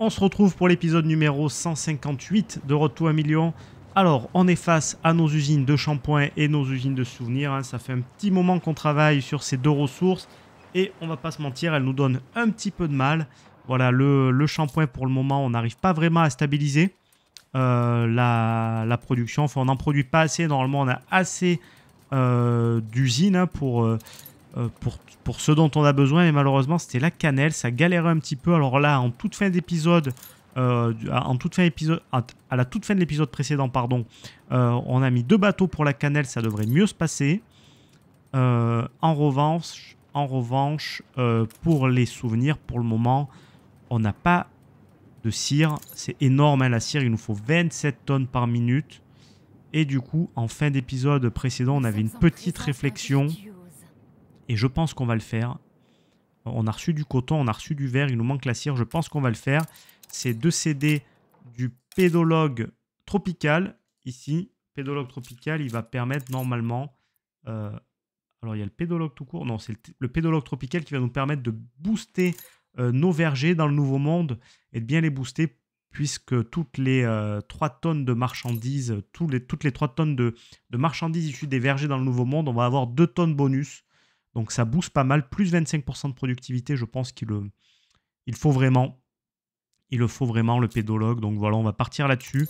On se retrouve pour l'épisode numéro 158 de Retour à million. Alors, on est face à nos usines de shampoing et nos usines de souvenirs. Hein. Ça fait un petit moment qu'on travaille sur ces deux ressources. Et on va pas se mentir, elles nous donnent un petit peu de mal. Voilà, le, shampoing, pour le moment, on n'arrive pas vraiment à stabiliser euh, la, production. Enfin, on n'en produit pas assez. Normalement, on a assez euh, d'usines hein, pour, euh, euh, pour, pour ce dont on a besoin. mais malheureusement, c'était la cannelle. Ça galérait un petit peu. Alors là, en toute fin d'épisode, euh, en toute fin à la toute fin de l'épisode précédent, pardon, euh, on a mis deux bateaux pour la cannelle, ça devrait mieux se passer. en revanche, en revanche pour les souvenirs, pour le moment, on n'a pas de cire. C'est énorme hein, la cire, il nous faut 27 tonnes par minute. Et du coup, en fin d'épisode précédent, on avait une petite réflexion et je pense qu'on va le faire. On a reçu du coton, on a reçu du verre, il nous manque la cire, je pense qu'on va le faire. C'est deux céder du pédologue tropical, ici. Pédologue tropical, il va permettre normalement... Euh, alors il y a le pédologue tout court, non, c'est le, pédologue tropical qui va nous permettre de booster euh, nos vergers dans le Nouveau Monde et de bien les booster puisque toutes les 3 euh, tonnes de marchandises, toutes les 3 tonnes de, de, marchandises issues des vergers dans le Nouveau Monde, on va avoir 2 tonnes bonus donc ça booste pas mal, plus 25% de productivité, je pense qu'il le, il faut vraiment. Il le faut vraiment, le pédologue. Donc voilà, on va partir là-dessus.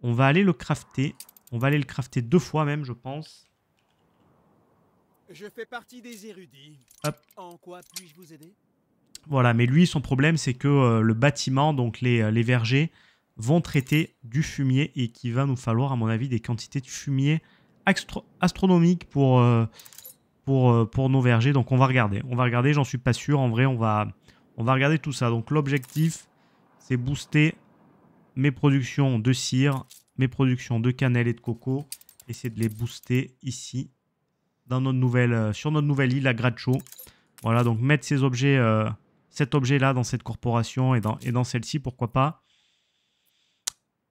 On va aller le crafter. On va aller le crafter deux fois même, je pense. Je fais partie des érudits. En quoi puis-je vous aider Voilà, mais lui, son problème, c'est que euh, le bâtiment, donc les, euh, les vergers, vont traiter du fumier et qu'il va nous falloir, à mon avis, des quantités de fumier astronomiques pour, euh, euh, pour, nos vergers. Donc on va regarder. On va regarder, j'en suis pas sûr. En vrai, on va, on va regarder tout ça. Donc l'objectif, c'est booster mes productions de cire, mes productions de cannelle et de coco. essayer de les booster ici, dans notre nouvelle, euh, sur notre nouvelle île à Gracho. Voilà, donc mettre ces objets, euh, cet objet-là dans cette corporation et dans, et dans celle-ci, pourquoi pas.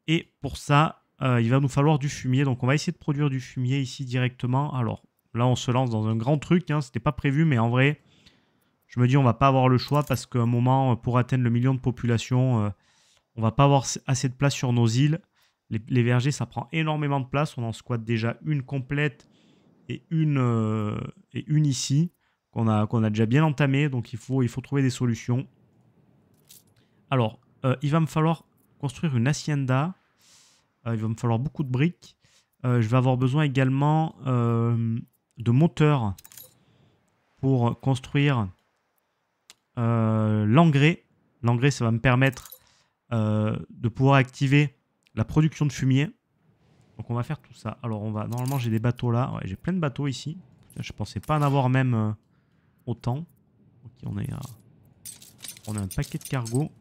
Et pour ça, il va nous falloir du fumier. Donc on va essayer de produire du fumier ici directement. Alors, Là, on se lance dans un grand truc. Hein. C'était pas prévu, mais en vrai, je me dis, on va pas avoir le choix parce qu'à un moment, euh, pour atteindre le million de population, on euh, on va pas avoir assez de place sur nos îles. Les, vergers, ça prend énormément de place. On en squatte déjà une complète et une, euh, et une ici qu'on a, a déjà bien entamée. Donc, il faut, il faut trouver des solutions. Alors, il va me falloir construire une hacienda. il va me falloir beaucoup de briques. je vais avoir besoin également de moteur pour construire euh, l'engrais. L'engrais, ça va me permettre euh, de pouvoir activer la production de fumier. Donc on va faire tout ça. Alors on va. Normalement j'ai des bateaux là. Ouais, j'ai plein de bateaux ici. Je pensais pas en avoir même euh, autant. Ok, on est On a un paquet de cargo.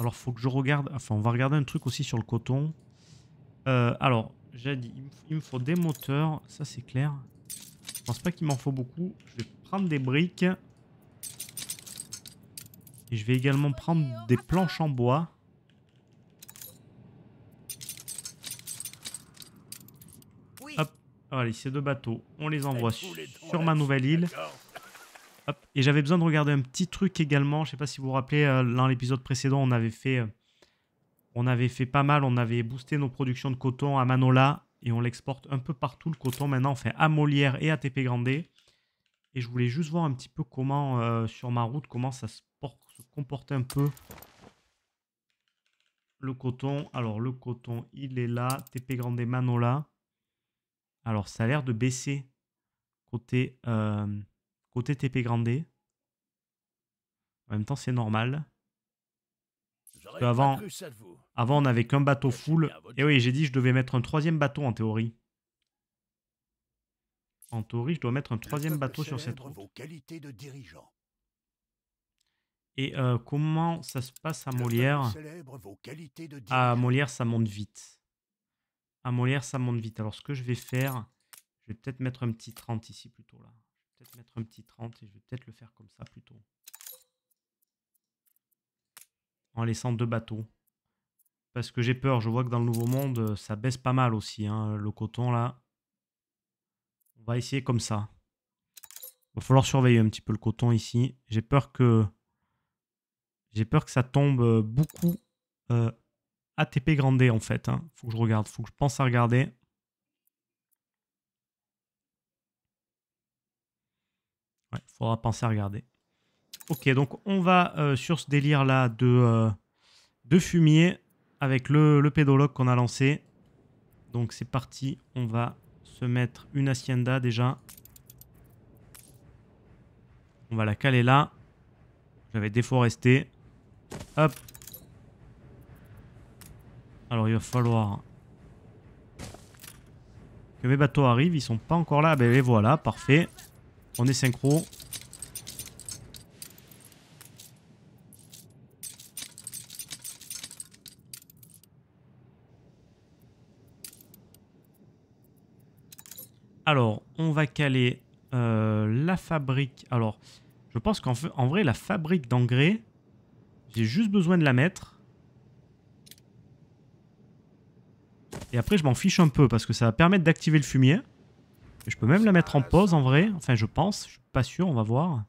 Alors, faut que je regarde. Enfin, on va regarder un truc aussi sur le coton. Euh, alors, j'ai dit, il me faut des moteurs. Ça, c'est clair. Je pense pas qu'il m'en faut beaucoup. Je vais prendre des briques. Et je vais également prendre des planches en bois. Hop. Allez, ces deux bateaux, on les envoie sur ma nouvelle île. Et j'avais besoin de regarder un petit truc également. Je ne sais pas si vous vous rappelez, dans euh, l'épisode précédent, on avait fait, euh, on avait fait pas mal. On avait boosté nos productions de coton à Manola et on l'exporte un peu partout le coton. Maintenant, on fait à Molière et à TP Grandé. Et je voulais juste voir un petit peu comment, euh, sur ma route, comment ça se, comporte un peu le coton. Alors, le coton, il est là. TP Grandé, Manola. Alors, ça a l'air de baisser côté... Tp grandé. En même temps, c'est normal. avant, avant, on avait qu'un bateau full. Et eh oui, j'ai dit je devais mettre un troisième bateau en théorie. En théorie, je dois mettre un troisième bateau sur cette route. Et euh, comment ça se passe à Molière À Molière, ça monte vite. À Molière, ça monte vite. Alors, ce que je vais faire, je vais peut-être mettre un petit 30 ici plutôt là peut-être mettre un petit 30 et je vais peut-être le faire comme ça plutôt. En laissant deux bateaux. Parce que j'ai peur, je vois que dans le Nouveau Monde, euh, ça baisse pas mal aussi, hein, le coton là. On va essayer comme ça. Il va falloir surveiller un petit peu le coton ici. J'ai peur que... J'ai peur que ça tombe euh, beaucoup euh, ATP grandé en fait. Hein. Faut que je regarde, faut que je pense à regarder. Faudra penser à regarder. Ok, donc on va euh, sur ce délire-là de, euh, de, fumier avec le, pédologue qu'on a lancé. Donc c'est parti, on va se mettre une hacienda déjà. On va la caler là. J'avais déforesté. Hop. Alors il va falloir que mes bateaux arrivent. Ils sont pas encore là. Ben voilà, parfait. On est synchro. Alors, on va caler euh, la fabrique. Alors, je pense qu'en vrai, la fabrique d'engrais, j'ai juste besoin de la mettre. Et après, je m'en fiche un peu parce que ça va permettre d'activer le fumier. je peux même la mettre en pause en vrai. Enfin, je pense. Je suis pas sûr, on va voir.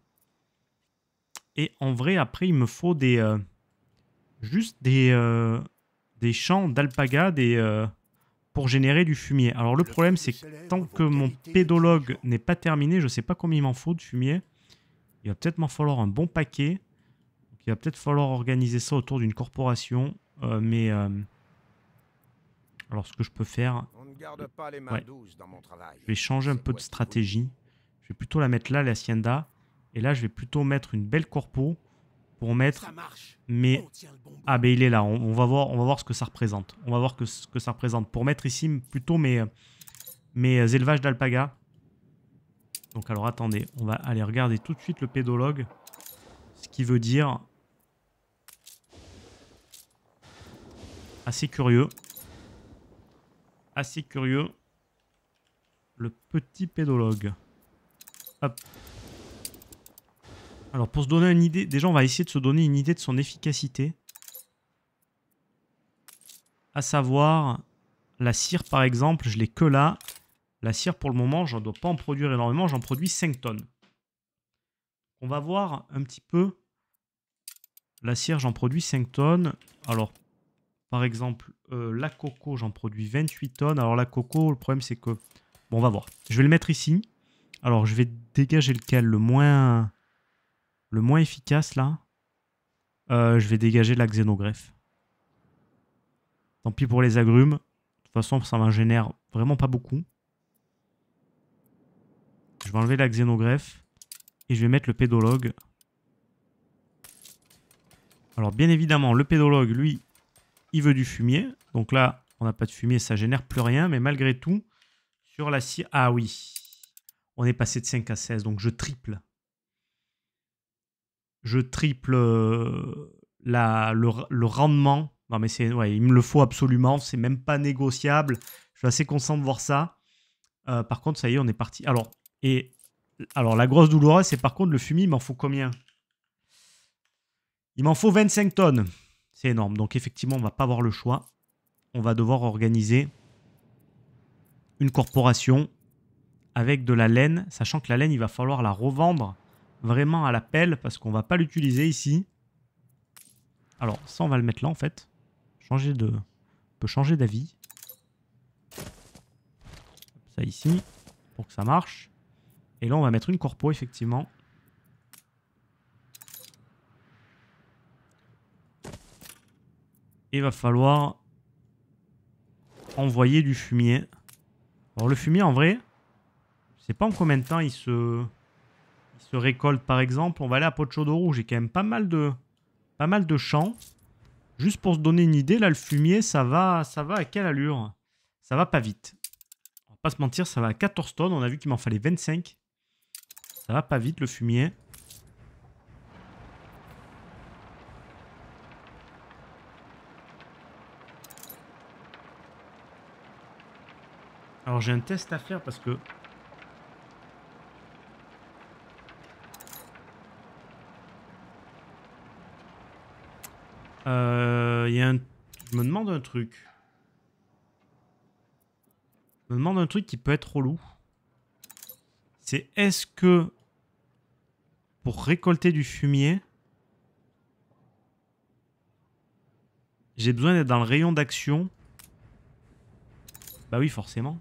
Et en vrai, après, il me faut des... Euh, juste des... Euh, des champs d'alpaga, des générer du fumier. Alors le problème, c'est que tant que mon pédologue n'est pas terminé, je sais pas combien il m'en faut de fumier. Il va peut-être m'en falloir un bon paquet. il va peut-être falloir organiser ça autour d'une corporation. Euh, mais euh, alors ce que je peux faire, je vais changer un peu de stratégie. Je vais plutôt la mettre là, la Et là, je vais plutôt mettre une belle corpo pour mettre. Oh, ah, mais ah ben il est là. On, va voir, on va voir ce que ça représente. On va voir que, ce que ça représente. Pour mettre ici plutôt mes mes euh, élevages d'alpaga. Donc alors attendez, on va aller regarder tout de suite le pédologue, ce qui veut dire assez curieux, assez curieux, le petit pédologue. Hop, alors pour se donner une idée, déjà on va essayer de se donner une idée de son efficacité. À savoir, la cire par exemple, je l'ai que là. La cire pour le moment, je ne dois pas en produire énormément, j'en produis 5 tonnes. On va voir un petit peu. La cire, j'en produis 5 tonnes. Alors, par exemple, euh, la coco, j'en produis 28 tonnes. Alors la coco, le problème c'est que... Bon, on va voir. Je vais le mettre ici. Alors, je vais dégager lequel Le moins le moins efficace là, euh, je vais dégager la xénogreffe. Tant pis pour les agrumes. De toute façon, ça m'en génère vraiment pas beaucoup. Je vais enlever la xénogreffe et je vais mettre le pédologue. Alors bien évidemment, le pédologue, lui, il veut du fumier. Donc là, on n'a pas de fumier, ça génère plus rien. Mais malgré tout, sur la scie... Ah oui, on est passé de 5 à 16, donc je triple je triple euh, le, rendement. Non, mais c'est, ouais, il me le faut absolument. C'est même pas négociable. Je suis assez content de voir ça. Euh, par contre, ça y est, on est parti. Alors, et, alors la grosse douloureuse, c'est par contre le fumier, il m'en faut combien Il m'en faut 25 tonnes. C'est énorme. Donc, effectivement, on va pas avoir le choix. On va devoir organiser une corporation avec de la laine, sachant que la laine, il va falloir la revendre vraiment à la pelle parce qu'on va pas l'utiliser ici. Alors ça, on va le mettre là en fait. Changer de... On peut changer d'avis. Ça ici, pour que ça marche. Et là, on va mettre une corpo, effectivement. Il va falloir envoyer du fumier. Alors le fumier, en vrai, je sais pas en combien de temps il se se récolte par exemple. On va aller à Pochodoro, j'ai quand même pas mal de, pas mal de champs. Juste pour se donner une idée, là le fumier, ça va, ça va à quelle allure Ça va pas vite. On va pas se mentir, ça va à 14 tonnes. On a vu qu'il m'en fallait 25. Ça va pas vite le fumier. Alors j'ai un test à faire parce que Euh, y a un... Je me demande un truc. Je me demande un truc qui peut être relou. C'est est-ce que pour récolter du fumier, j'ai besoin d'être dans le rayon d'action Bah oui, forcément.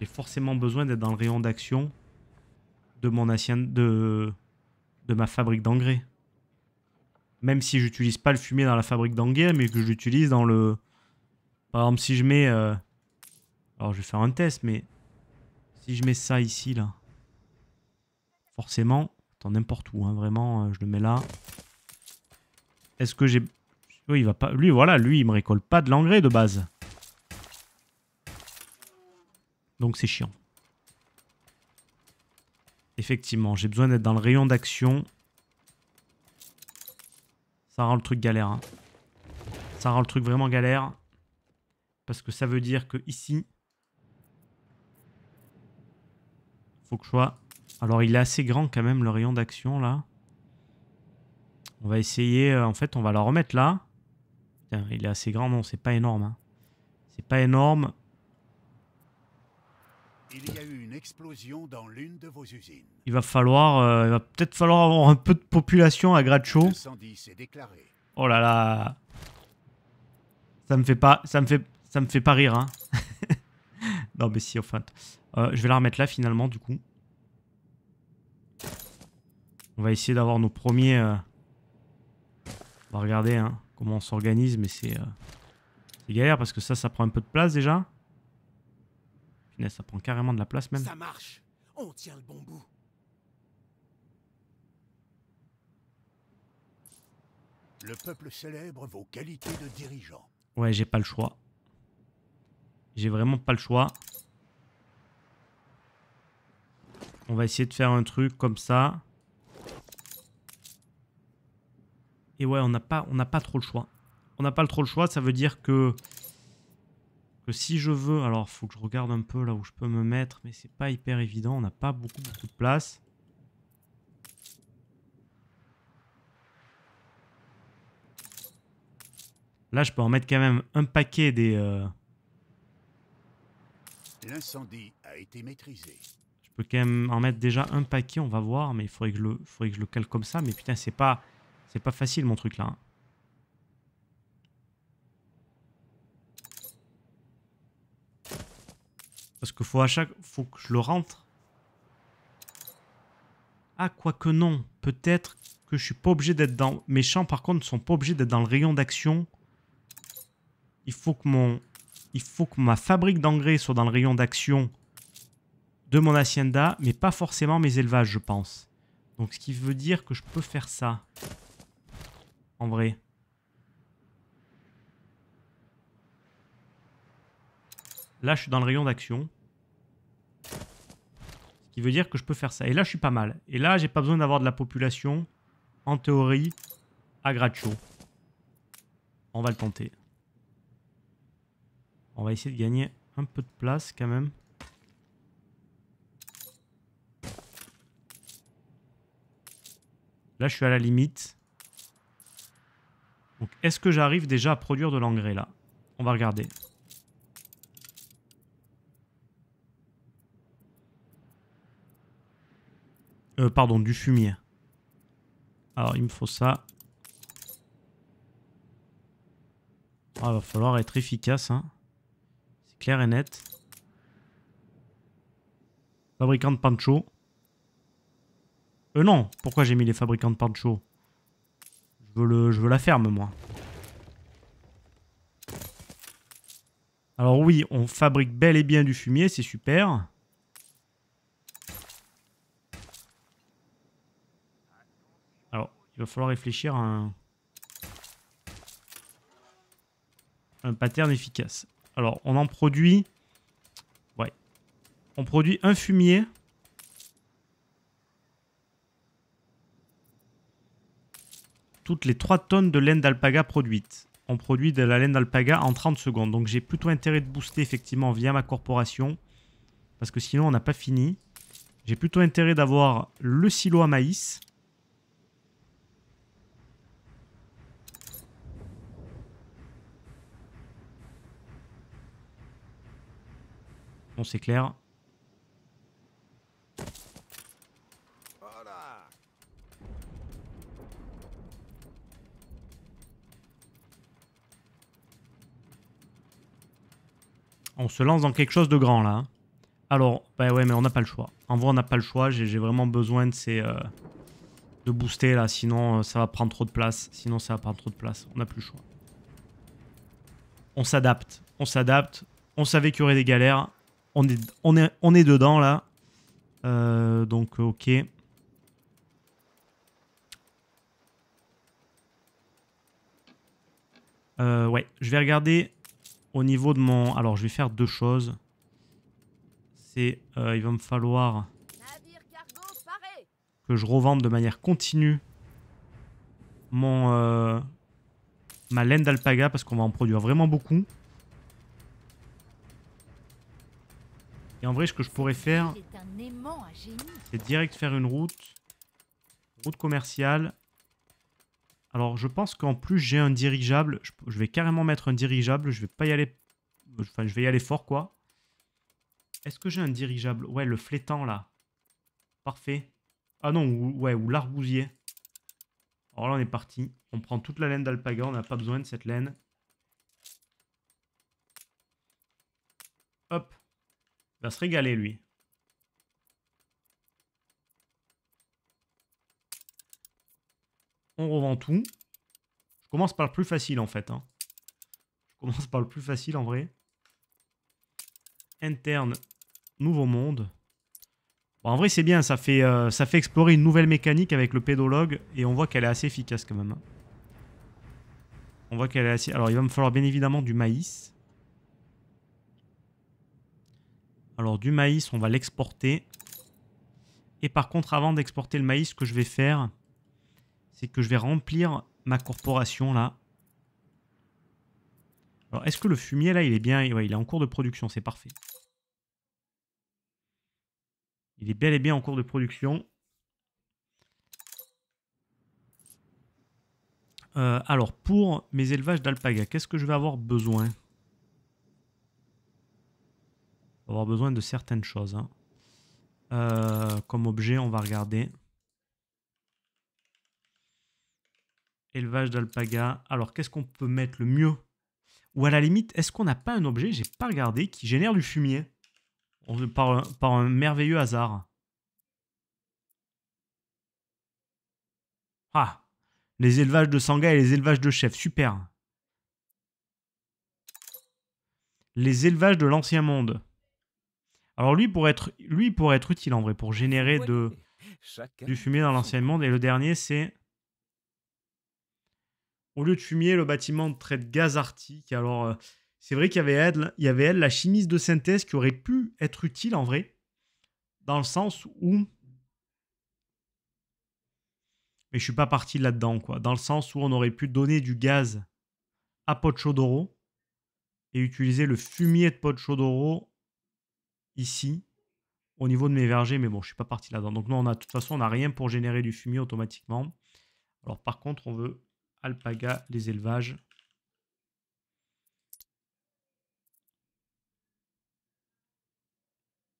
J'ai forcément besoin d'être dans le rayon d'action de mon ancien... de de ma fabrique d'engrais même si j'utilise pas le fumier dans la fabrique d'engrais, mais que j'utilise dans le... Par exemple, si je mets... Euh, alors, je vais faire un test, mais... Si je mets ça ici, là... Forcément... Attends, n'importe où, hein, vraiment, euh, je le mets là. Est-ce que j'ai... il va pas... Lui, voilà, lui, il me récolte pas de l'engrais de base. Donc, c'est chiant. Effectivement, j'ai besoin d'être dans le rayon d'action ça rend le truc galère. Hein. Ça rend le truc vraiment galère. Parce que ça veut dire que ici... Faut que je sois... Alors il est assez grand quand même le rayon d'action là. On va essayer... Euh, en fait on va la remettre là. il est assez grand. Non c'est pas énorme. Hein. C'est pas énorme. Il y a eu une explosion dans l'une de vos usines. Il va falloir, euh, il va peut-être falloir avoir un peu de population à Gratcho. Oh là là, ça me fait pas, ça me fait, ça me fait pas rire. Hein. non mais si, au fait. Euh, je vais la remettre là finalement du coup. On va essayer d'avoir nos premiers. Euh, on va regarder hein, comment on s'organise, mais c'est galère parce que ça, ça prend un peu de place déjà ça prend carrément de la place même. Ça marche le Le peuple célèbre vos qualités de dirigeant. Ouais, j'ai pas le choix. J'ai vraiment pas le choix. On va essayer de faire un truc comme ça. Et ouais, on n'a pas, on n'a pas trop le choix. On n'a pas trop le choix, ça veut dire que si je veux, alors faut que je regarde un peu là où je peux me mettre, mais c'est pas hyper évident, on n'a pas beaucoup de place. Là, je peux en mettre quand même un paquet des... Euh, L'incendie a été maîtrisé. Je peux quand même en mettre déjà un paquet, on va voir, mais il faudrait que je le, faudrait que je le cale comme ça. Mais putain, c'est pas, c'est pas facile mon truc là. Hein. Parce que faut à chaque... Faut que je le rentre. Ah, quoique non. Peut-être que je suis pas obligé d'être dans... Mes champs, par contre, ne sont pas obligés d'être dans le rayon d'action. Il faut que mon... Il faut que ma fabrique d'engrais soit dans le rayon d'action de mon hacienda, mais pas forcément mes élevages, je pense. Donc, ce qui veut dire que je peux faire ça. En vrai. Là, je suis dans le rayon d'action. Ce qui veut dire que je peux faire ça. Et là, je suis pas mal. Et là, j'ai pas besoin d'avoir de la population, en théorie, à gratio. On va le tenter. On va essayer de gagner un peu de place quand même. Là, je suis à la limite. Donc, est-ce que j'arrive déjà à produire de l'engrais là On va regarder. Euh, pardon, du fumier. Alors, il me faut ça. Ah, va falloir être efficace. Hein. C'est clair et net. Fabricant de pancho. Euh non, pourquoi j'ai mis les fabricants de pancho je veux, je veux la ferme, moi. Alors oui, on fabrique bel et bien du fumier, c'est super. Il va falloir réfléchir à un, un pattern efficace. Alors, on en produit... Ouais. On produit un fumier. Toutes les 3 tonnes de laine d'alpaga produite. On produit de la laine d'alpaga en 30 secondes. Donc j'ai plutôt intérêt de booster effectivement via ma corporation. Parce que sinon on n'a pas fini. J'ai plutôt intérêt d'avoir le silo à maïs. C'est clair On se lance dans quelque chose de grand là. Hein. Alors, bah ouais, mais on n'a pas le choix. En vrai, on n'a pas le choix. J'ai vraiment besoin de ces... Euh, de booster là, sinon euh, ça va prendre trop de place. Sinon ça va prendre trop de place. On n'a plus le choix. On s'adapte. On s'adapte. On savait qu'il y aurait des galères. On est, on est, dedans là. Euh, donc ok. Euh, ouais, je vais regarder au niveau de mon... Alors je vais faire deux choses. C'est... Euh, il va me falloir que je revende de manière continue mon ma laine d'alpaga parce qu'on va en produire vraiment beaucoup. Et en vrai, ce que je pourrais faire, c'est direct faire une route. Route commerciale. Alors, je pense qu'en plus, j'ai un dirigeable. Je, vais carrément mettre un dirigeable. Je vais pas y aller... Enfin, je vais y aller fort, quoi. Est-ce que j'ai un dirigeable Ouais, le flétan, là. Parfait. Ah non, ouais, ou l'arbousier. Alors là, on est parti. On prend toute la laine d'alpaga. On n'a pas besoin de cette laine. Hop. Il va se régaler, lui. On revend tout. Je commence par le plus facile, en fait. Hein. Je commence par le plus facile, en vrai. Interne, nouveau monde. en vrai, c'est bien. Ça fait, euh, ça fait explorer une nouvelle mécanique avec le pédologue. Et on voit qu'elle est assez efficace, quand même. Hein. On voit qu'elle est assez... Alors, il va me falloir bien évidemment du maïs. Alors du maïs, on va l'exporter. Et par contre, avant d'exporter le maïs, ce que je vais faire, c'est que je vais remplir ma corporation là. Alors est-ce que le fumier là, il est bien Il est en cours de production, c'est parfait. Il est bel et bien en cours de production. Euh, alors pour mes élevages d'alpaga, qu'est-ce que je vais avoir besoin avoir besoin de certaines choses. Hein. Euh, comme objet, on va regarder. Élevage d'alpaga. Alors, qu'est-ce qu'on peut mettre le mieux Ou à la limite, est-ce qu'on n'a pas un objet, j'ai pas regardé, qui génère du fumier par, un, par un merveilleux hasard. Ah Les élevages de sangha et les élevages de chef, super Les élevages de l'ancien monde. Alors lui pour être lui pour être utile en vrai pour générer de du fumier dans l'ancien monde et le dernier c'est au lieu de fumier le bâtiment traite gaz arctique. Alors euh, c'est vrai qu'il y avait elle il y avait elle la chimiste de synthèse qui aurait pu être utile en vrai dans le sens où mais je suis pas parti là-dedans quoi, dans le sens où on aurait pu donner du gaz à Pochodoro et utiliser le fumier de Pochodoro ici au niveau de mes vergers, mais bon, je suis pas parti là-dedans. Donc nous, on a, de toute façon, on n'a rien pour générer du fumier automatiquement. Alors par contre, on veut alpaga, les élevages.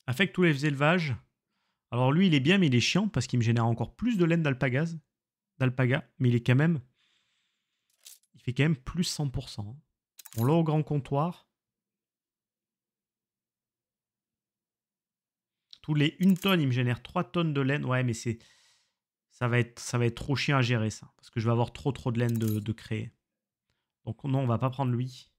Affecte tous les élevages. Alors lui, il est bien, mais il est chiant parce qu'il me génère encore plus de laine d'alpagas, d'alpaga, mais il est quand même... Il fait quand même plus 100%. On l'a au grand comptoir. Tous les 1 tonne, il me génère 3 tonnes de laine. Ouais, mais c'est ça va être ça va être trop chiant à gérer ça. Parce que je vais avoir trop trop de laine de, créer. Donc non, on va pas prendre lui.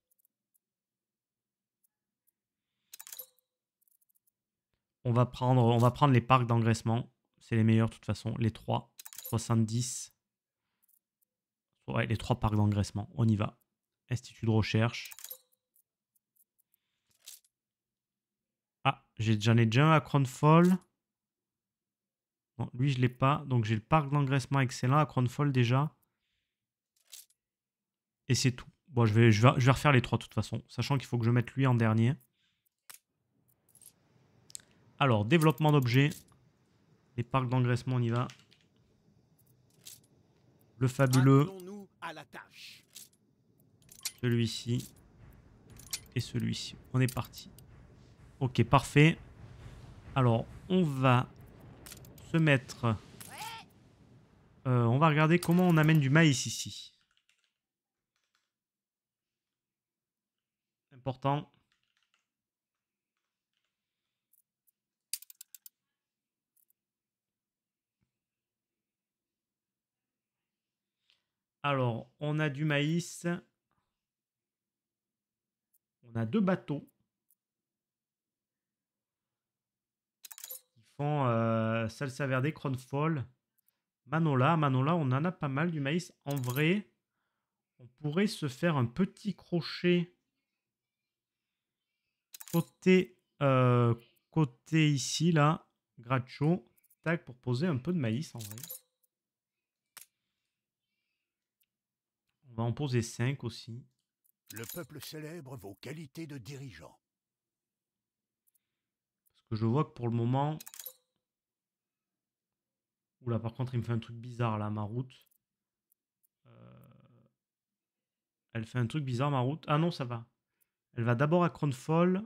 On va prendre, on va prendre les parcs d'engraissement. C'est les meilleurs de toute façon. Les 3. 70. Ouais, les 3 parcs d'engraissement. On y va. Institut de recherche. J'en ai, déjà un à Cronfall. lui, je l'ai pas. Donc, j'ai le parc d'engraissement excellent à Cronfall déjà. Et c'est tout. Bon, je vais, je, vais, je vais refaire les trois de toute façon, sachant qu'il faut que je mette lui en dernier. Alors, développement d'objets. Les parcs d'engraissement, on y va. Le fabuleux. Celui-ci. Et celui-ci. On est parti. Ok, parfait. Alors, on va se mettre... Euh, on va regarder comment on amène du maïs ici. Important. Alors, on a du maïs. On a deux bateaux. Euh, salsa verde, cronfall, manola. Manola, on en a pas mal du maïs. En vrai, on pourrait se faire un petit crochet côté, euh, côté ici, là, gracho, tac, pour poser un peu de maïs en vrai. On va en poser 5 aussi. Le peuple célèbre vos qualités de dirigeant. Parce que je vois que pour le moment, Oula, par contre, il me fait un truc bizarre là, ma route. Euh, elle fait un truc bizarre, ma route. Ah non, ça va. Elle va d'abord à Cronfall.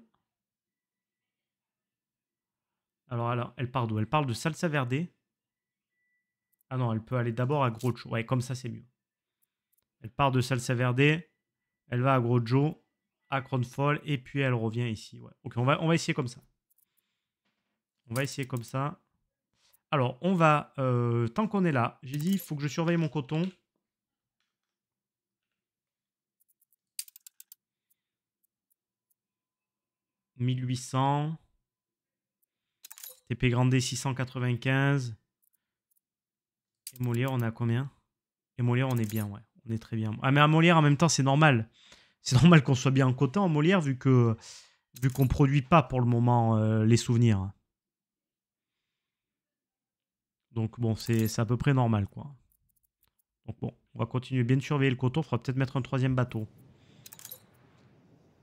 Alors, alors, elle part d'où Elle parle de Salsa Verde. Ah non, elle peut aller d'abord à Grocho. Ouais, comme ça, c'est mieux. Elle part de Salsa Verde. Elle va à Grojo, à Cronfall, et puis elle revient ici. Ok, on va, on va essayer comme ça. On va essayer comme ça. Alors, on va, euh, tant qu'on est là, j'ai dit, il faut que je surveille mon coton. « 1800 ». TP grand D, 695. Et Molière, on a combien Et Molière, on est bien, ouais. On est très bien. Ah, mais à Molière, en même temps, c'est normal. C'est normal qu'on soit bien en coton en Molière, vu que vu qu'on produit pas pour le moment euh, les souvenirs. Donc bon, c'est à peu près normal, quoi. Donc bon, on va continuer bien de surveiller le coton. Il faudra peut-être mettre un troisième bateau.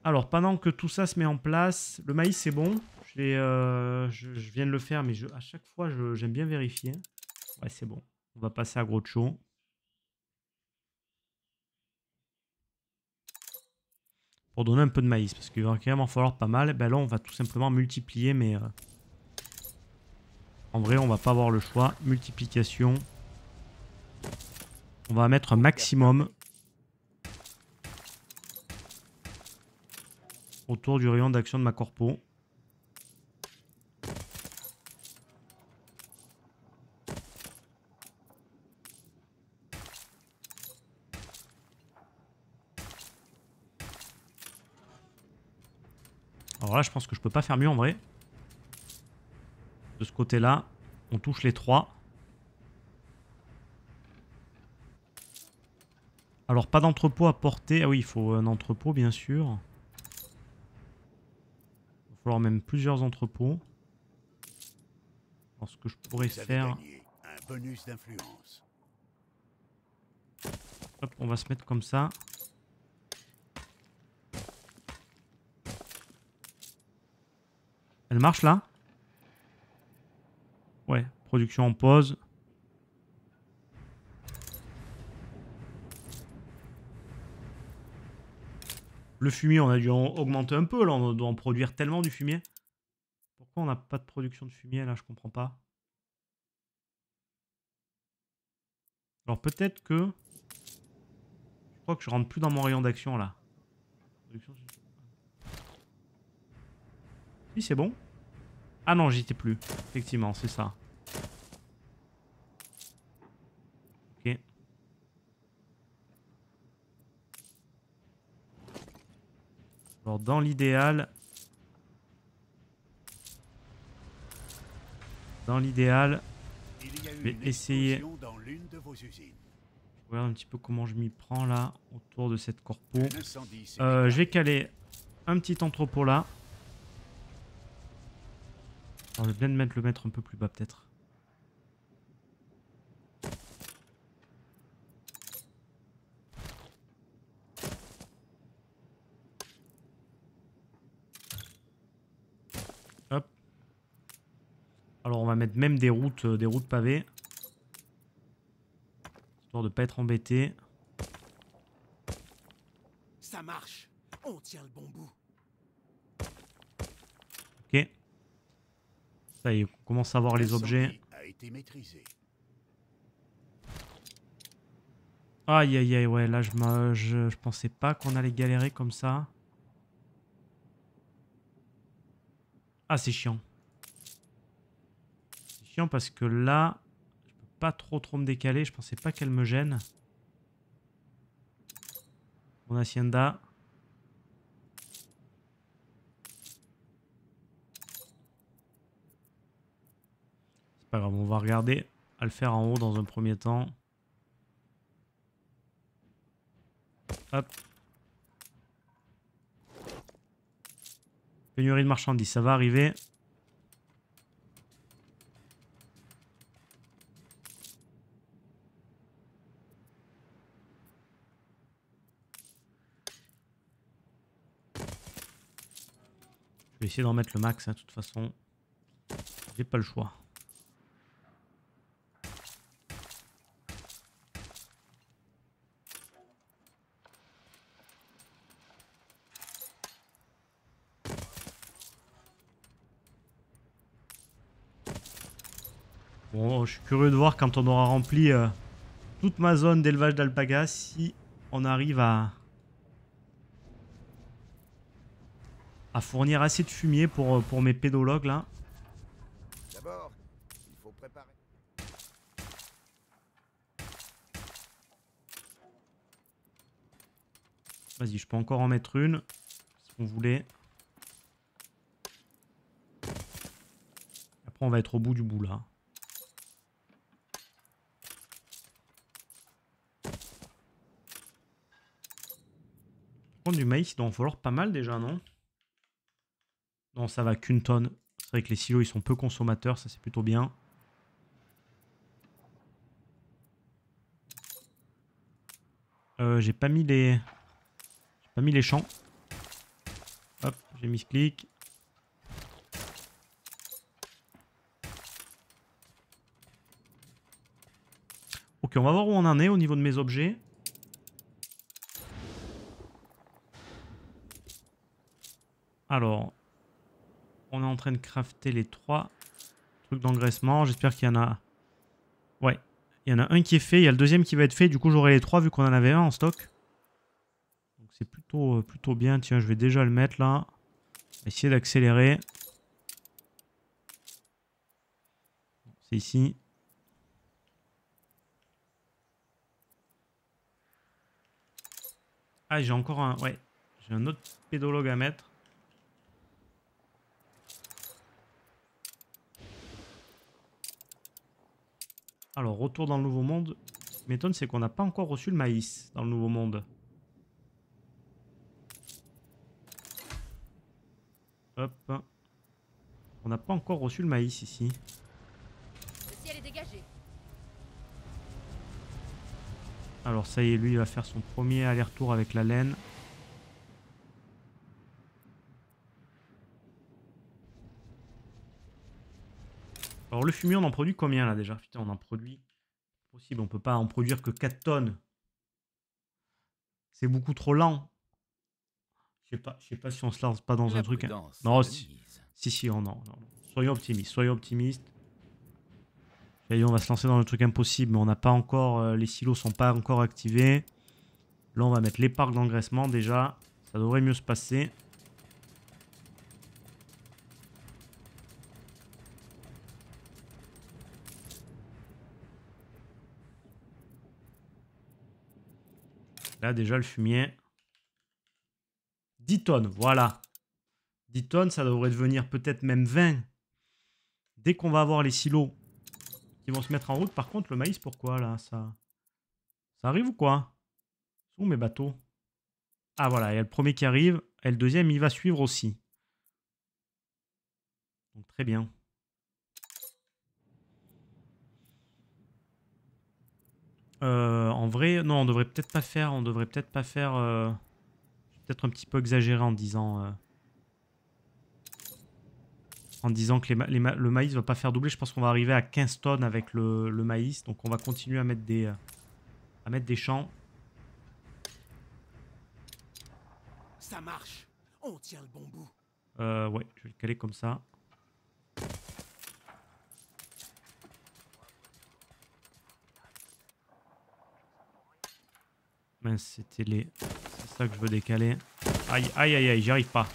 Alors, pendant que tout ça se met en place, le maïs, c'est bon. Euh, je, viens de le faire, mais à chaque fois, j'aime bien vérifier. Ouais, c'est bon. On va passer à chaud Pour donner un peu de maïs, parce qu'il va quand même en falloir pas mal. Ben là, on va tout simplement multiplier, mais... Euh, en vrai, on va pas avoir le choix. Multiplication. On va mettre un maximum. Autour du rayon d'action de ma corpo. Alors là, je pense que je peux pas faire mieux en vrai de ce côté-là. On touche les trois. Alors, pas d'entrepôt à porter. Ah oui, il faut un entrepôt, bien sûr. Il va falloir même plusieurs entrepôts. Alors, ce que je pourrais faire... Un bonus Hop, on va se mettre comme ça. Elle marche là Ouais, production en pause. Le fumier, on a dû en augmenter un peu. Là, on doit en produire tellement du fumier. Pourquoi on n'a pas de production de fumier là Je comprends pas. Alors peut-être que... Je crois que je rentre plus dans mon rayon d'action là. Oui, c'est bon. Ah non, j'y étais plus. Effectivement, c'est ça. Alors dans l'idéal, dans l'idéal, je vais essayer de voir un petit peu comment je m'y prends là autour de cette corpo. Euh, calé un petit entrepôt là. je vais bien mettre le mettre un peu plus bas peut-être. mettre même des routes, euh, des routes pavées. Histoire de pas être embêté. Ça marche. On tient le bon Ok. Ça y est, on commence à voir les objets. Aïe aïe aïe, ouais, là je, je, je pensais pas qu'on allait galérer comme ça. Ah, c'est chiant parce que là, je peux pas trop trop me décaler. Je pensais pas qu'elle me gêne. Mon hacienda. C'est pas grave, on va regarder à le faire en haut dans un premier temps. Hop. Pénurie de marchandises, ça va arriver. vais essayer d'en mettre le max, à hein, de toute façon. J'ai pas le choix. Bon, je suis curieux de voir quand on aura rempli euh, toute ma zone d'élevage d'alpaga si on arrive à, à fournir assez de fumier pour, euh, pour mes pédologues là. Vas-y, je peux encore en mettre une, si on voulait. Après, on va être au bout du bout là. Prendre du maïs, il doit falloir pas mal déjà, non non, ça va qu'une tonne. C'est vrai que les silos, ils sont peu consommateurs, ça c'est plutôt bien. Euh, j'ai pas mis les... J'ai pas mis les champs. Hop, j'ai mis ce clic. Ok, on va voir où on en est au niveau de mes objets. Alors, on est en train de crafter les trois trucs d'engraissement. J'espère qu'il y en a... Ouais, il y en a un qui est fait, il y a le deuxième qui va être fait. Du coup, j'aurai les trois vu qu'on en avait un en stock. Donc c'est plutôt, euh, plutôt bien. Tiens, je vais déjà le mettre là. Essayer d'accélérer. C'est ici. Ah, j'ai encore un... Ouais, j'ai un autre pédologue à mettre. Alors, retour dans le Nouveau Monde. M'étonne, c'est qu'on n'a pas encore reçu le maïs dans le Nouveau Monde. Hop. On n'a pas encore reçu le maïs ici. Le ciel est dégagé. Alors ça y est, lui il va faire son premier aller-retour avec la laine. Alors le fumier, on en produit combien là déjà Putain, on en produit... Possible, on peut pas en produire que 4 tonnes. C'est beaucoup trop lent. Je sais pas, sais pas si on se lance pas dans un truc. Hein. Non, si, si, on en. Soyons optimistes, soyons optimistes. on va se lancer dans le truc impossible, mais on n'a pas encore, euh, les silos sont pas encore activés. Là, on va mettre les parcs d'engraissement déjà. Ça devrait mieux se passer. Là, déjà, le fumier. 10 tonnes, voilà. 10 tonnes, ça devrait devenir peut-être même 20. Dès qu'on va avoir les silos qui vont se mettre en route. Par contre, le maïs, pourquoi, là ça... ça arrive ou quoi Sous mes bateaux Ah, voilà, il y a le premier qui arrive. Et le deuxième, il va suivre aussi. Donc, très bien. Euh, en vrai, non, on devrait peut-être pas faire. On devrait peut-être pas faire. Euh, peut-être un petit peu exagéré en disant. Euh, en disant que le maïs va pas faire doubler. Je pense qu'on va arriver à 15 tonnes avec le, le, maïs. Donc on va continuer à mettre des, à mettre des champs. Ça marche. On tient le bon bout. ouais, je vais le caler comme ça. c'était les... C'est ça que je veux décaler. Aïe, aïe, aïe, aïe, j'y arrive pas.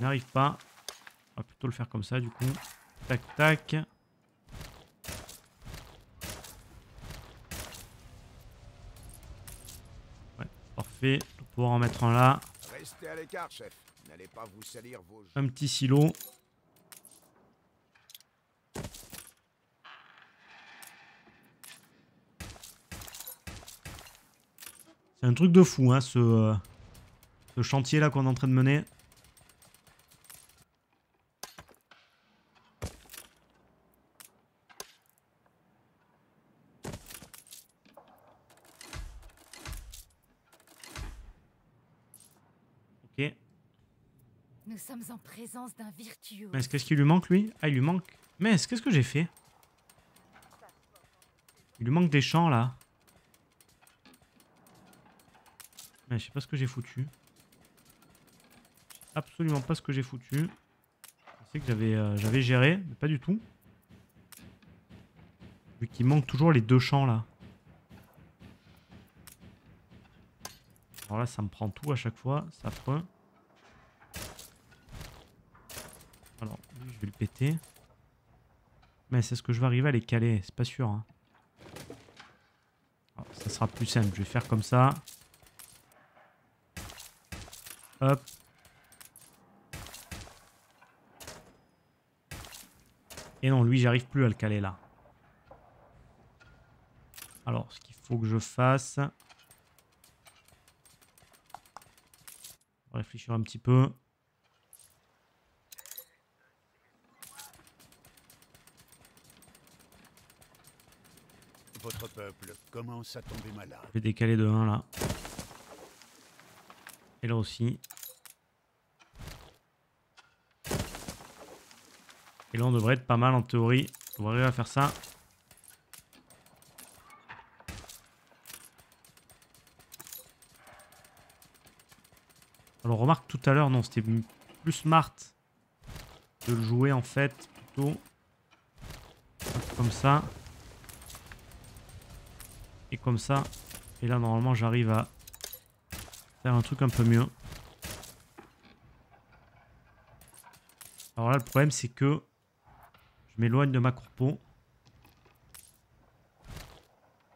J'arrive pas. On va plutôt le faire comme ça, du coup. Tac, tac. Ouais, parfait. On va pouvoir en mettre un là. Restez à l'écart, Un petit silo. C'est un truc de fou, hein, ce, euh, chantier là qu'on est en train de mener. Ok. Nous sommes en présence d'un Mais qu'est-ce qu'il lui manque lui Ah, il lui manque. Mais qu'est-ce que j'ai fait Il lui manque des champs là. je sais pas ce que j'ai foutu. Absolument pas ce que j'ai foutu. Je sais que euh, j'avais géré, mais pas du tout. Vu qu'il manque toujours les deux champs là. Alors là, ça me prend tout à chaque fois, ça prend. Alors, je vais le péter. Mais c'est ce que je vais arriver à les caler, c'est pas sûr. Hein. ça sera plus simple, je vais faire comme ça. Et non, lui, j'arrive plus à le caler là. Alors, ce qu'il faut que je fasse... réfléchir un petit peu. Votre peuple commence à tomber malade. Je vais décaler de là. Et là aussi. Et là, on devrait être pas mal en théorie. On va arriver à faire ça. Alors, remarque tout à l'heure, non, c'était plus smart de le jouer en fait, plutôt comme ça. Et comme ça. Et là, normalement, j'arrive à Faire un truc un peu mieux. Alors là, le problème, c'est que je m'éloigne de ma courpeau.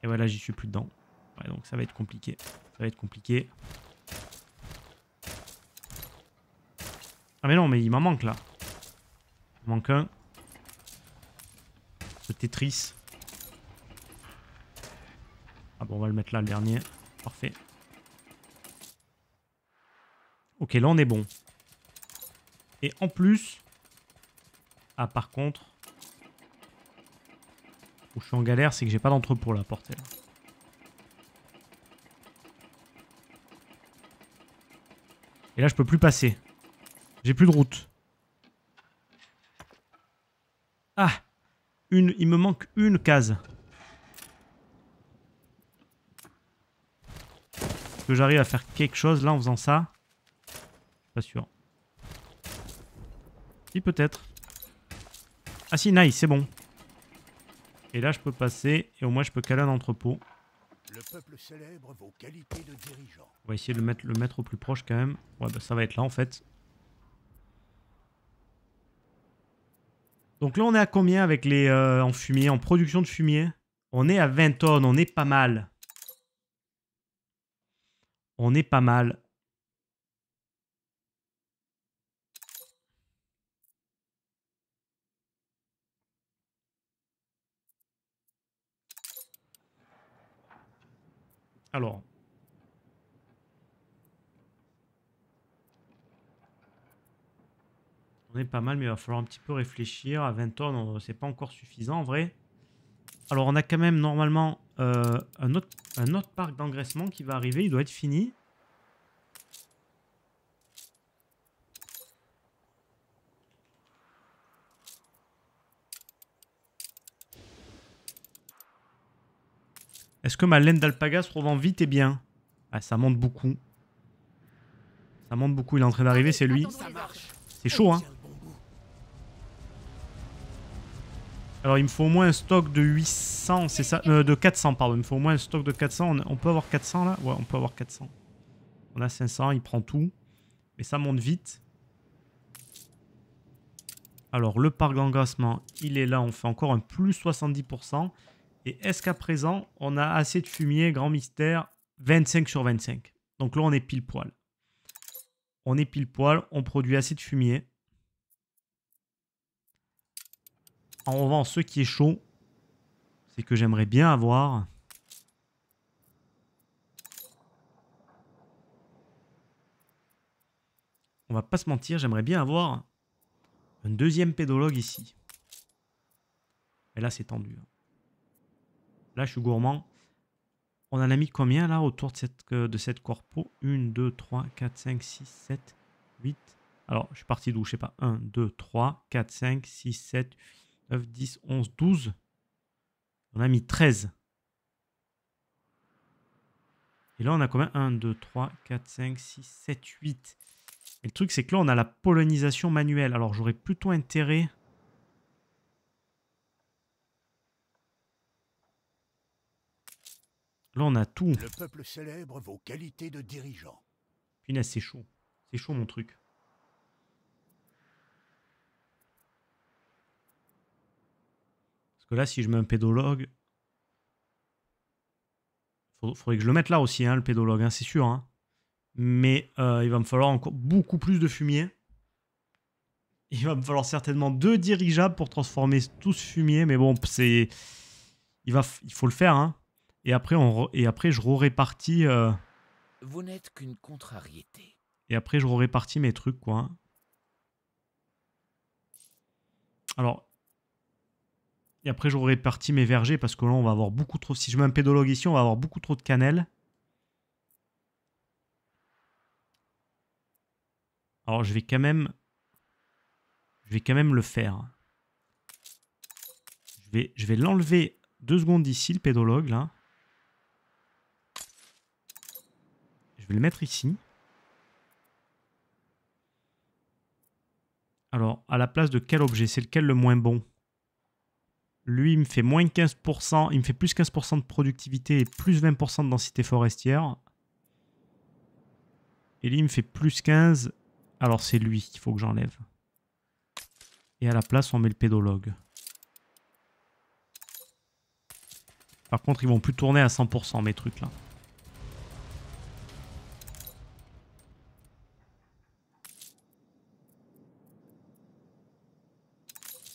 Et voilà, j'y suis plus dedans. donc ça va être compliqué. Ça va être compliqué. Ah mais non, mais il m'en manque là. Il manque un. Le Tetris. Ah bon, on va le mettre là, le dernier. Parfait. Ok, là on est bon. Et en plus... Ah par contre... Où je suis en galère, c'est que j'ai pas d'entrepôt pour la porter. Et là je peux plus passer. J'ai plus de route. Ah une, Il me manque une case. Que j'arrive à faire quelque chose là en faisant ça. Pas sûr. Si, peut-être. Ah si, nice, c'est bon. Et là, je peux passer, et au moins, je peux caler un entrepôt. Le peuple célèbre vos qualités de dirigeant. On va essayer de le mettre, le mettre au plus proche quand même. Ouais, bah ça va être là en fait. Donc là, on est à combien avec les euh, en fumier, en production de fumier On est à 20 tonnes, on est pas mal. On est pas mal. Alors. On est pas mal, mais il va falloir un petit peu réfléchir. À 20 tonnes, c'est pas encore suffisant en vrai. Alors on a quand même normalement euh, un autre parc d'engraissement qui va arriver. Il doit être fini. Est-ce que ma laine d'alpaga se revend vite et bien ah, Ça monte beaucoup. Ça monte beaucoup. Il est en train d'arriver, c'est lui. C'est chaud, hein Alors, il me faut au moins un stock de 800, c'est ça euh, De 400, pardon. Il faut au moins un stock de 400. On, peut avoir 400, là Ouais, on peut avoir 400. On a 500, il prend tout. Mais ça monte vite. Alors, le parc d'engassement, il est là. On fait encore un plus 70%. Et est-ce qu'à présent, on a assez de fumier, grand mystère, 25 sur 25 Donc là, on est pile poil. On est pile poil, on produit assez de fumier. En revanche, ce qui est chaud, c'est que j'aimerais bien avoir... On va pas se mentir, j'aimerais bien avoir un deuxième pédologue ici. Et là, c'est tendu. Hein. Là, je suis gourmand. On en a mis combien là autour de cette, euh, de cette corpo 1, 2, 3, 4, 5, 6, 7, 8. Alors, je suis parti d'où Je sais pas. 1, 2, 3, 4, 5, 6, 7, 9, 10, 11, 12. On a mis 13. Et là, on a combien 1, 2, 3, 4, 5, 6, 7, 8. Et le truc, c'est que là, on a la polonisation manuelle. Alors, j'aurais plutôt intérêt Là, on a tout. Le peuple célèbre vos qualités de dirigeant. c'est chaud. C'est chaud, mon truc. Parce que là, si je mets un pédologue... Faudrait que je le mette là aussi, hein, le pédologue, hein, c'est sûr. Hein. Mais euh, il va me falloir encore beaucoup plus de fumier. Il va me falloir certainement deux dirigeables pour transformer tout ce fumier. Mais bon, c'est... Il, va... il faut le faire, hein. Et après, et après je répartis. Euh, Vous n'êtes qu'une contrariété. Et après, je répartis mes trucs, quoi. Alors. Et après, je répartis mes vergers parce que là, on va avoir beaucoup trop. Si je mets un pédologue ici, on va avoir beaucoup trop de cannelle. Alors, je vais quand même. Je vais quand même le faire. Je vais, je vais l'enlever deux secondes ici, le pédologue, là. Je vais le mettre ici. Alors, à la place de quel objet C'est lequel le moins bon Lui, il me fait moins 15%, il me fait plus 15% de productivité et plus 20% de densité forestière. Et lui, il me fait plus 15. Alors, c'est lui qu'il faut que j'enlève. Et à la place, on met le pédologue. Par contre, ils vont plus tourner à 100% mes trucs là.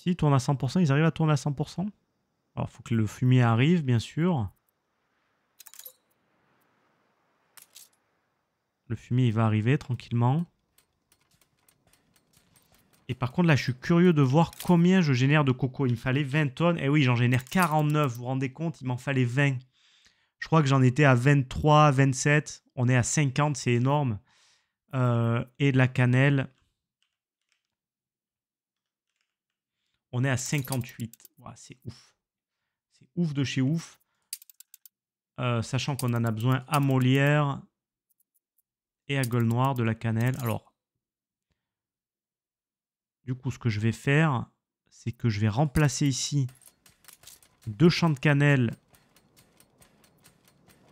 tourne tournent à 100%, ils arrivent à tourner à 100%. Alors, il faut que le fumier arrive, bien sûr. Le fumier, il va arriver tranquillement. Et par contre, là, je suis curieux de voir combien je génère de coco. Il me fallait 20 tonnes. Et eh oui, j'en génère 49. Vous vous rendez compte Il m'en fallait 20. Je crois que j'en étais à 23, 27. On est à 50, c'est énorme. Euh, et de la cannelle. On est à 58. Ouais, c'est ouf. C'est ouf de chez ouf. Euh, sachant qu'on en a besoin à Molière et à gueule noire de la cannelle. Alors, du coup, ce que je vais faire, c'est que je vais remplacer ici deux champs de cannelle.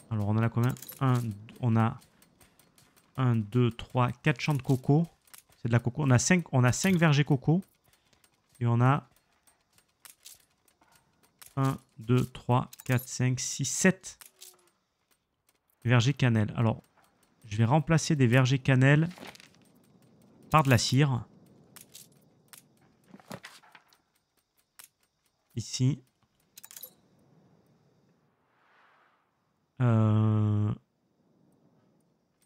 Alors, on en a combien un, On a un, 2, 3, quatre champs de coco. C'est de la coco. On a cinq on a vergers coco. Et on a 1, 2, 3, 4, 5, 6, 7 vergers cannelle. Alors, je vais remplacer des vergers cannelle par de la cire. Ici. Euh,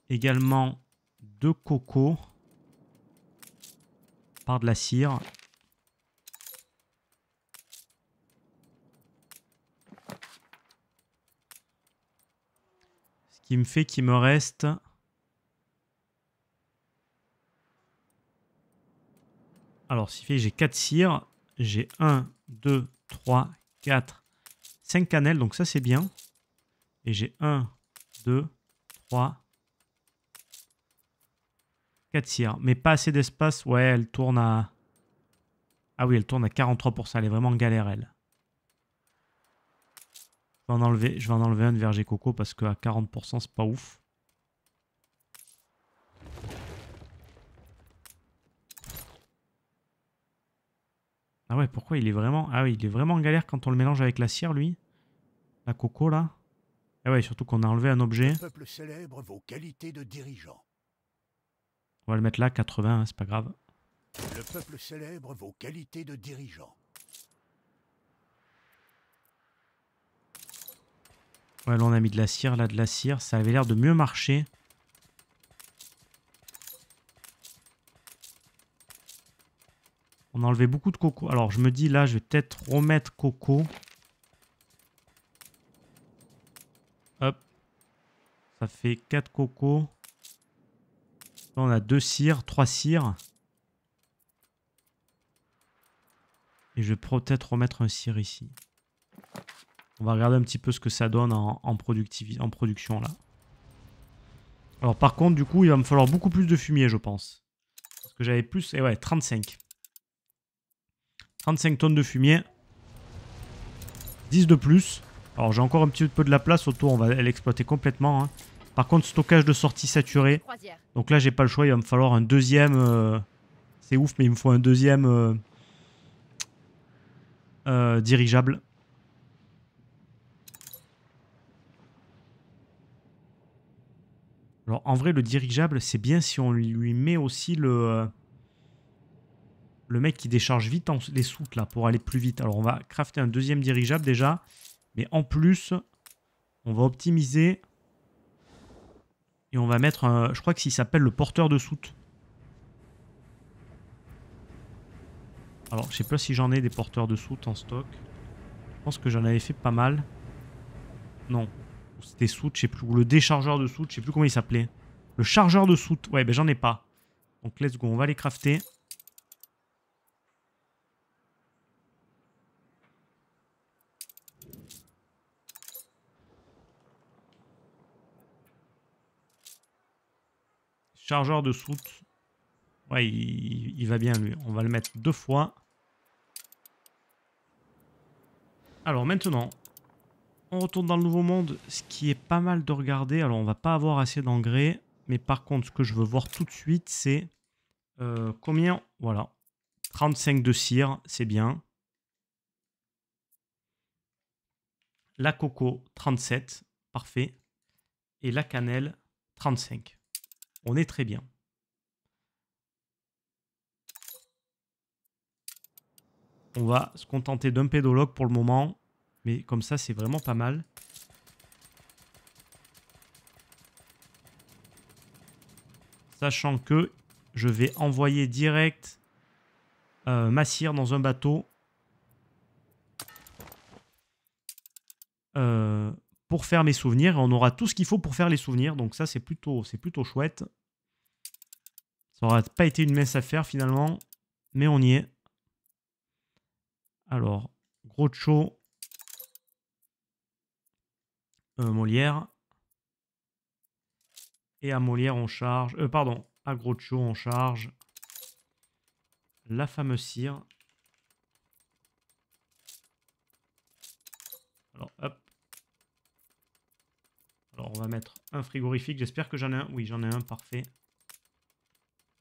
également deux cocos par de la cire. me fait qu'il me reste... Alors, si fait j'ai 4 cires, j'ai 1, 2, 3, 4, 5 cannelles, donc ça c'est bien. Et j'ai 1, 2, 3, 4 cires. Mais pas assez d'espace. Ouais, elle tourne à... Ah oui, elle tourne à 43%. Elle est vraiment galère, elle. Je vais en enlever, je vais enlever un de verger coco parce qu'à 40% c'est pas ouf. Ah ouais, pourquoi il est vraiment... Ah oui, il est vraiment en galère quand on le mélange avec la cire, lui. La coco, là. Et ah ouais, surtout qu'on a enlevé un objet. vos qualités de dirigeant. On va le mettre là, 80, hein, c'est pas grave. Le peuple célèbre vos qualités de dirigeant. Ouais, là on a mis de la cire, là de la cire. Ça avait l'air de mieux marcher. On a enlevé beaucoup de coco. Alors je me dis là, je vais peut-être remettre coco. Hop. Ça fait quatre cocos. Là on a deux cires, trois cires. Et je vais peut-être remettre un cire ici. On va regarder un petit peu ce que ça donne en, production là. Alors par contre, du coup, il va me falloir beaucoup plus de fumier, je pense. Parce que j'avais plus... Et eh ouais, 35. 35 tonnes de fumier. 10 de plus. Alors j'ai encore un petit peu de la place autour, on va l'exploiter complètement. Hein. Par contre, stockage de sortie saturé. Donc là, j'ai pas le choix, il va me falloir un deuxième... Euh, c'est ouf, mais il me faut un deuxième... Euh, euh, dirigeable. en vrai, le dirigeable, c'est bien si on lui met aussi le... Euh, le mec qui décharge vite les soutes, là, pour aller plus vite. Alors, on va crafter un deuxième dirigeable, déjà. Mais en plus, on va optimiser. Et on va mettre un... Je crois que s'il s'appelle le porteur de soute. Alors, je sais pas si j'en ai des porteurs de soutes en stock. Je pense que j'en avais fait pas mal. Non, c'était soute, je sais plus, ou le déchargeur de soute, je sais plus comment il s'appelait. Le chargeur de soute, ouais, ben j'en ai pas. Donc let's go, on va les crafter. Chargeur de soute. Ouais, il va bien lui. On va le mettre deux fois. Alors maintenant, on retourne dans le nouveau monde, ce qui est pas mal de regarder. Alors, on va pas avoir assez d'engrais. Mais par contre, ce que je veux voir tout de suite, c'est euh, combien... Voilà. 35 de cire, c'est bien. La coco, 37. Parfait. Et la cannelle, 35. On est très bien. On va se contenter d'un pédologue pour le moment. Mais comme ça, c'est vraiment pas mal. Sachant que je vais envoyer direct euh, ma cire dans un bateau euh, pour faire mes souvenirs. Et on aura tout ce qu'il faut pour faire les souvenirs. Donc ça, c'est plutôt, plutôt chouette. Ça n'aura pas été une messe à faire finalement. Mais on y est. Alors, Gros chaud euh, Molière. Et à Molière, on charge... Euh, pardon, à Groucho, on charge la fameuse cire. Alors, hop. Alors, on va mettre un frigorifique. J'espère que j'en ai un. Oui, j'en ai un, parfait.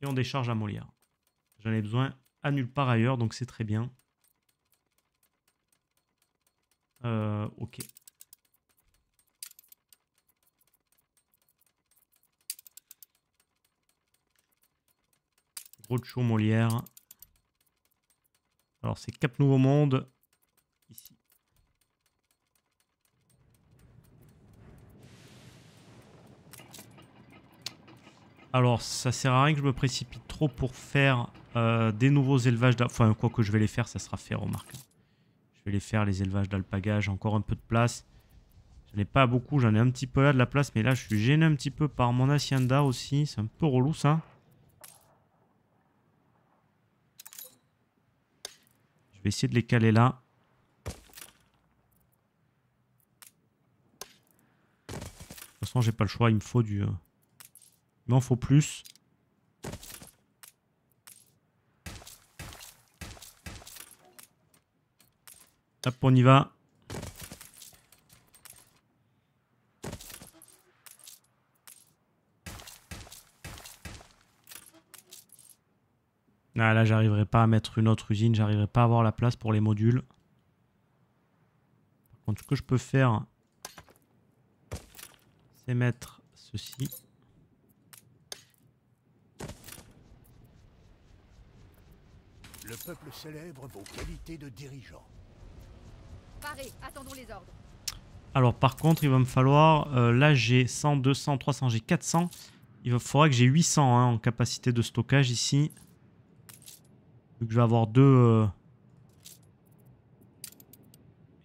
Et on décharge à Molière. J'en ai besoin à nulle part ailleurs, donc c'est très bien. Euh, ok. Roadshow Molière. Alors c'est Cap Nouveau Monde. Ici. Alors ça sert à rien que je me précipite trop pour faire euh, des nouveaux élevages. Enfin quoi que je vais les faire, ça sera fait remarque. Je vais les faire les élevages d'alpagage. Encore un peu de place. J'en ai pas beaucoup, j'en ai un petit peu là de la place, mais là je suis gêné un petit peu par mon hacienda aussi, c'est un peu relou ça. Je vais essayer de les caler là. De toute façon, j'ai pas le choix. Il me faut du... Euh, il m'en faut plus. Hop, on y va. Ah, là, j'arriverai pas à mettre une autre usine, j'arriverai pas à avoir la place pour les modules. Par contre, ce que je peux faire, c'est mettre ceci. Le peuple célèbre vos qualités de dirigeant. attendons les ordres. Alors par contre, il va me falloir, euh, là j'ai 100, 200, 300, j'ai 400. Il faudra que j'ai 800 hein, en capacité de stockage ici. Vu que je vais avoir deux... Euh,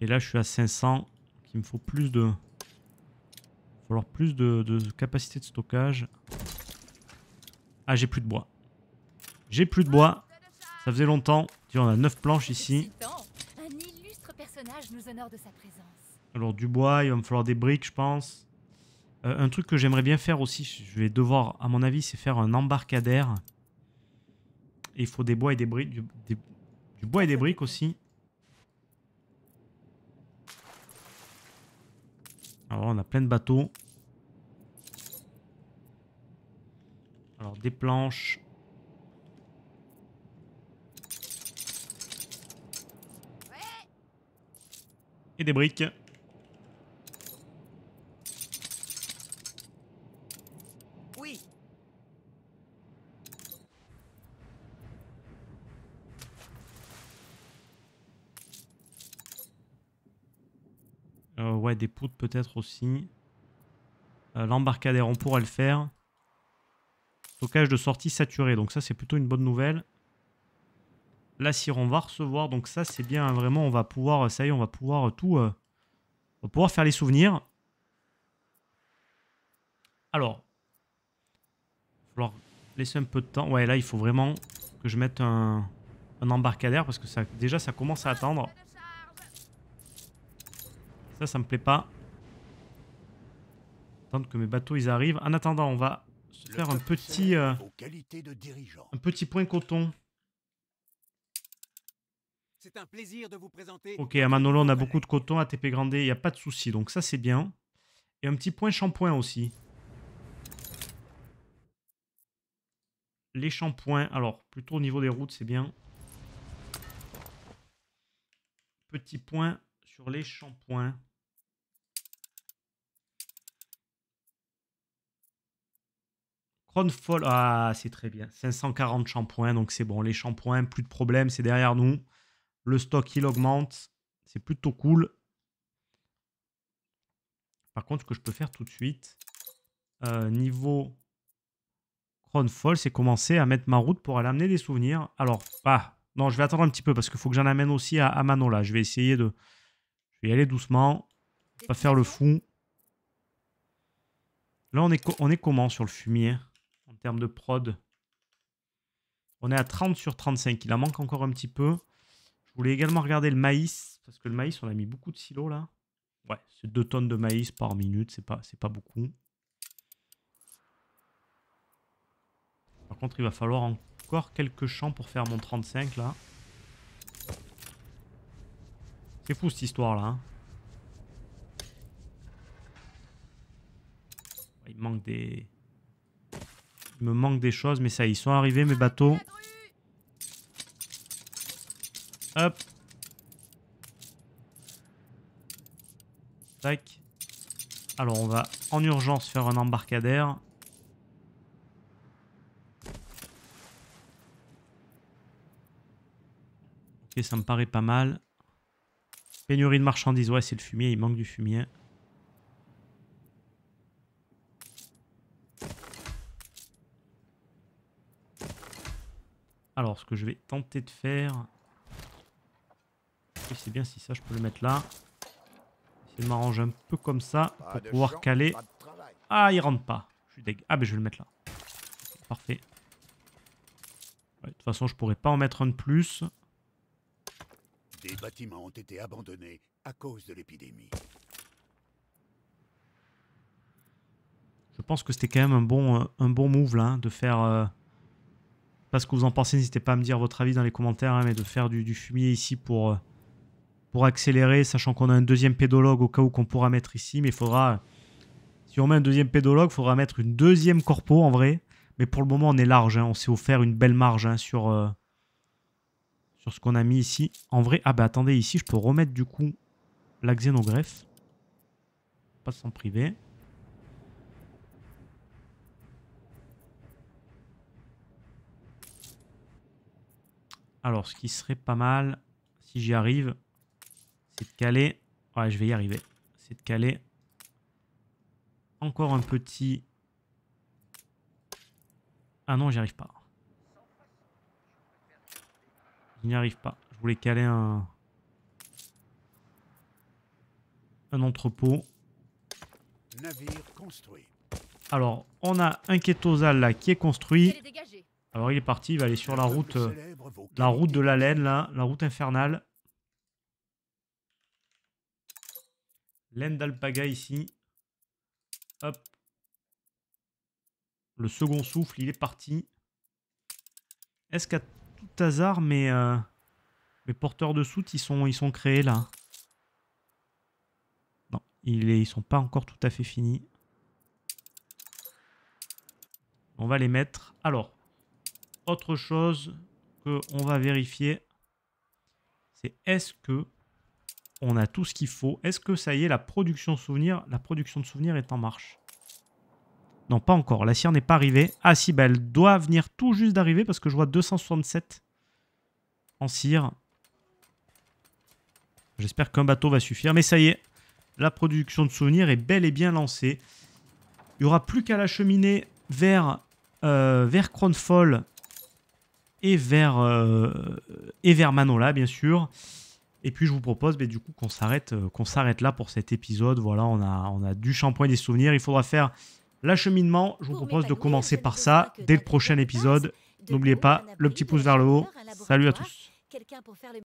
et là, je suis à 500. il me faut plus de... Il va falloir plus de, capacité de stockage. Ah, j'ai plus de bois. J'ai plus de bois. Ça faisait longtemps. Tiens, on a 9 planches ici. Alors du bois, il va me falloir des briques, je pense. Euh, un truc que j'aimerais bien faire aussi, je vais devoir, à mon avis, c'est faire un embarcadère il faut des bois et des briques. du bois et des briques aussi. Alors on a plein de bateaux. Alors des planches. Et des briques. ouais, des poutres peut-être aussi. Euh, l'embarcadère, on pourrait le faire. Stockage de sortie saturé, donc ça c'est plutôt une bonne nouvelle. La cire, on va recevoir, donc ça c'est bien, hein, vraiment, on va pouvoir, ça y est, on va pouvoir euh, tout... Euh, on va pouvoir faire les souvenirs. Alors, il va falloir laisser un peu de temps. Ouais, là il faut vraiment que je mette un, un embarcadère parce que ça, déjà ça commence à attendre. Ça, ça me plaît pas. Attendre que mes bateaux ils arrivent. En attendant, on va se faire un petit, euh, un petit point coton. Un plaisir de vous présenter. Ok, à Manolo, on a beaucoup de coton. TP Grandé, il n'y a pas de souci. Donc ça, c'est bien. Et un petit point shampoing aussi. Les shampoings, alors, plutôt au niveau des routes, c'est bien. Petit point sur les shampoings. Ah, c'est très bien. 540 shampoings, donc c'est bon. Les shampoings, plus de problème, c'est derrière nous. Le stock, il augmente. C'est plutôt cool. Par contre, ce que je peux faire tout de suite, euh, niveau niveau Cronfall, c'est commencer à mettre ma route pour aller amener des souvenirs. Alors, bah, non, je vais attendre un petit peu parce qu'il faut que j'en amène aussi à, à là. Je vais essayer de. Je vais y aller doucement. Pas faire le fou. Là, on est, on est comment sur le fumier termes de prod. On est à 30 sur 35. Il en manque encore un petit peu. Je voulais également regarder le maïs. Parce que le maïs, on a mis beaucoup de silos là. Ouais, c'est 2 tonnes de maïs par minute. C'est pas, pas beaucoup. Par contre, il va falloir encore quelques champs pour faire mon 35 là. C'est fou cette histoire là. Hein. Il manque des... Il me manque des choses, mais ça y est, ils sont arrivés mes bateaux. Hop. Tac. Alors on va en urgence faire un embarcadère. Ok, ça me paraît pas mal. Pénurie de marchandises, ouais c'est le fumier, il manque du fumier. ce que je vais tenter de faire... Et c'est bien si ça, je peux le mettre là. Essayer de m'arranger un peu comme ça pour pouvoir caler. Ah, il rentre pas. Je Ah, mais ben, je vais le mettre là. Parfait. de toute façon, je pourrais pas en mettre un de plus. Des bâtiments ont été abandonnés à cause de l'épidémie. Je pense que c'était quand même un bon, euh, un bon move là, hein, de faire euh, pas ce que vous en pensez. N'hésitez pas à me dire votre avis dans les commentaires, hein, mais de faire du, fumier ici pour, euh, pour accélérer, sachant qu'on a un deuxième pédologue au cas où qu'on pourra mettre ici, mais il faudra... Si on met un deuxième pédologue, il faudra mettre une deuxième corpo en vrai. Mais pour le moment, on est large. Hein. on s'est offert une belle marge hein, sur, euh, sur ce qu'on a mis ici. En vrai, ah bah attendez, ici, je peux remettre du coup la xénogreffe. Pas s'en priver. Alors, ce qui serait pas mal, si j'y arrive, c'est de caler. Ouais, je vais y arriver. C'est de caler encore un petit... Ah non, j'y arrive pas. Je n'y arrive pas. Je voulais caler un... Un entrepôt. Alors, on a un kétosal là qui est construit. Alors il est parti, il va aller sur la route, euh, la route de la laine, là, la route infernale. Laine d'alpaga ici. Hop. Le second souffle, il est parti. Est-ce qu'à tout hasard, mes, euh, porteurs de soute, ils sont, ils sont créés là Non, ils, ils sont pas encore tout à fait finis. On va les mettre. Alors, autre chose que on va vérifier, c'est est-ce que on a tout ce qu'il faut Est-ce que ça y est, la production de souvenirs, la production de souvenirs est en marche Non, pas encore. La cire n'est pas arrivée. Ah si, bah, elle doit venir tout juste d'arriver parce que je vois 267 en cire. J'espère qu'un bateau va suffire. Mais ça y est, la production de souvenirs est bel et bien lancée. Il n'y aura plus qu'à la cheminer vers, euh, vers et vers, euh, et vers Manola, bien sûr. Et puis je vous propose mais ben, du coup qu'on s'arrête euh, qu'on s'arrête là pour cet épisode. Voilà, on a, on a du shampoing et des souvenirs. Il faudra faire l'acheminement. Je vous propose de commencer par ça dès le prochain épisode. N'oubliez pas le petit pouce vers le haut. Salut à tous.